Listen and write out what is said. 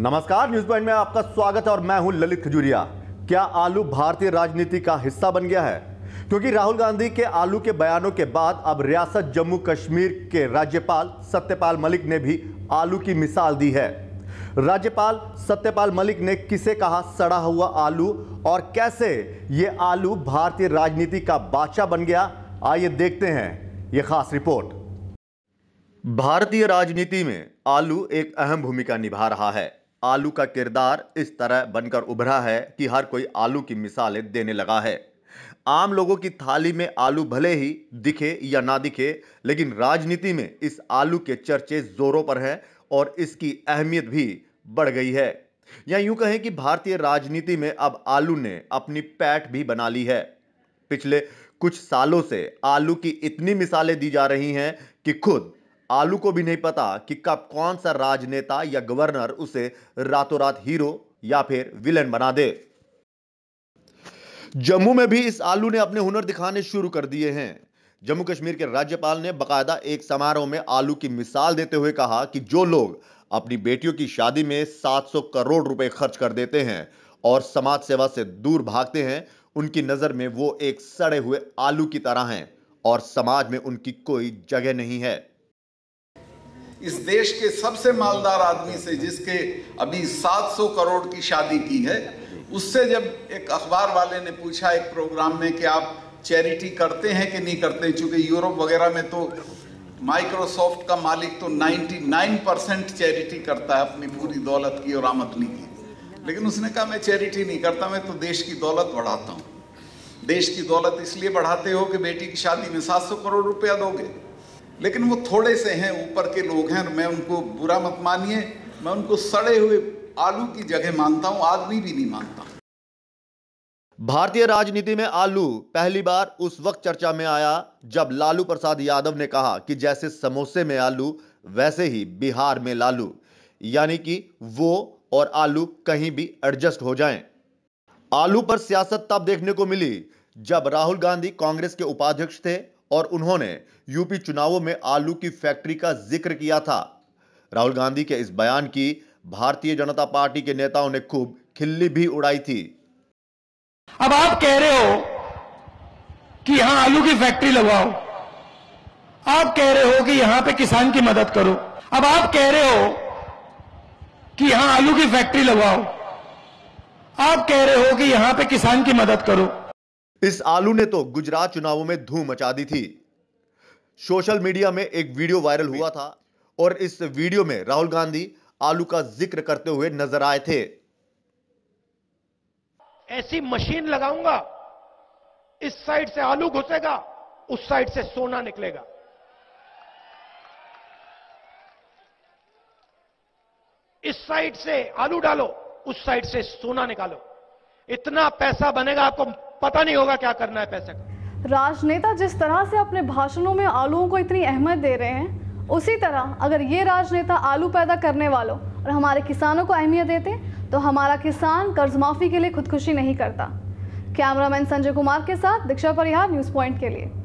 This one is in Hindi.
नमस्कार न्यूज पॉइंट में आपका स्वागत है और मैं हूं ललित खजूरिया क्या आलू भारतीय राजनीति का हिस्सा बन गया है क्योंकि राहुल गांधी के आलू के बयानों के बाद अब रियासत जम्मू कश्मीर के राज्यपाल सत्यपाल मलिक ने भी आलू की मिसाल दी है राज्यपाल सत्यपाल मलिक ने किसे कहा सड़ा हुआ आलू और कैसे ये आलू भारतीय राजनीति का बादशाह बन गया आइए देखते हैं ये खास रिपोर्ट भारतीय राजनीति में आलू एक अहम भूमिका निभा रहा है आलू का किरदार इस तरह बनकर उभरा है कि हर कोई आलू की मिसालें देने लगा है आम लोगों की थाली में आलू भले ही दिखे या ना दिखे लेकिन राजनीति में इस आलू के चर्चे जोरों पर हैं और इसकी अहमियत भी बढ़ गई है या यूं कहें कि भारतीय राजनीति में अब आलू ने अपनी पैठ भी बना ली है पिछले कुछ सालों से आलू की इतनी मिसालें दी जा रही हैं कि खुद आलू को भी नहीं पता कि कब कौन सा राजनेता या गवर्नर उसे रातों रात हीरो या फिर विलेन बना दे जम्मू में भी इस आलू ने अपने हुनर दिखाने शुरू कर दिए हैं जम्मू कश्मीर के राज्यपाल ने बकायदा एक समारोह में आलू की मिसाल देते हुए कहा कि जो लोग अपनी बेटियों की शादी में 700 करोड़ रुपए खर्च कर देते हैं और समाज सेवा से दूर भागते हैं उनकी नजर में वो एक सड़े हुए आलू की तरह हैं और समाज में उनकी कोई जगह नहीं है इस देश के सबसे मालदार आदमी से जिसके अभी 700 करोड़ की शादी की है उससे जब एक अखबार वाले ने पूछा एक प्रोग्राम में कि आप चैरिटी करते हैं कि नहीं करते चूंकि यूरोप वगैरह में तो माइक्रोसॉफ्ट का मालिक तो 99 परसेंट चैरिटी करता है अपनी पूरी दौलत की और आमदनी की लेकिन उसने कहा मैं चैरिटी नहीं करता मैं तो देश की दौलत बढ़ाता हूँ देश की दौलत इसलिए बढ़ाते हो कि बेटी की शादी में 700 करोड़ रुपया दोगे लेकिन वो थोड़े से हैं ऊपर के लोग हैं और मैं उनको बुरा मत मानिए मैं उनको सड़े हुए आलू की जगह मानता हूं आदमी भी नहीं मानता भारतीय राजनीति में आलू पहली बार उस वक्त चर्चा में आया जब लालू प्रसाद यादव ने कहा कि जैसे समोसे में आलू वैसे ही बिहार में लालू यानी कि वो और आलू कहीं भी एडजस्ट हो जाएं। आलू पर सियासत तब देखने को मिली जब राहुल गांधी कांग्रेस के उपाध्यक्ष थे और उन्होंने यूपी चुनावों में आलू की फैक्ट्री का जिक्र किया था राहुल गांधी के इस बयान की भारतीय जनता पार्टी के नेताओं ने खूब खिल्ली भी उड़ाई थी अब आप कह रहे हो कि यहां आलू की फैक्ट्री लगवाओ आप कह रहे हो कि यहां पे किसान की मदद करो अब आप कह रहे हो कि यहां आलू की फैक्ट्री लगवाओ आप कह रहे हो कि यहां पे किसान की मदद करो इस आलू ने तो गुजरात चुनावों में धूम मचा दी थी सोशल मीडिया में एक वीडियो वायरल हुआ था और इस वीडियो में राहुल गांधी आलू का जिक्र करते हुए नजर आए थे ऐसी मशीन लगाऊंगा इस साइड से आलू घुसेगा उस साइड से सोना निकलेगा इस साइड से आलू डालो उस साइड से सोना निकालो इतना पैसा बनेगा आपको पता नहीं होगा क्या करना है पैसे का राजनेता जिस तरह से अपने भाषणों में आलुओं को इतनी अहमियत दे रहे हैं उसी तरह अगर ये राजनेता आलू पैदा करने वालों और हमारे किसानों को अहमियत देते तो हमारा किसान कर्ज माफी के लिए खुदकुशी नहीं करता कैमरामैन संजय कुमार के साथ दीक्षा परिहार न्यूज़ पॉइंट के लिए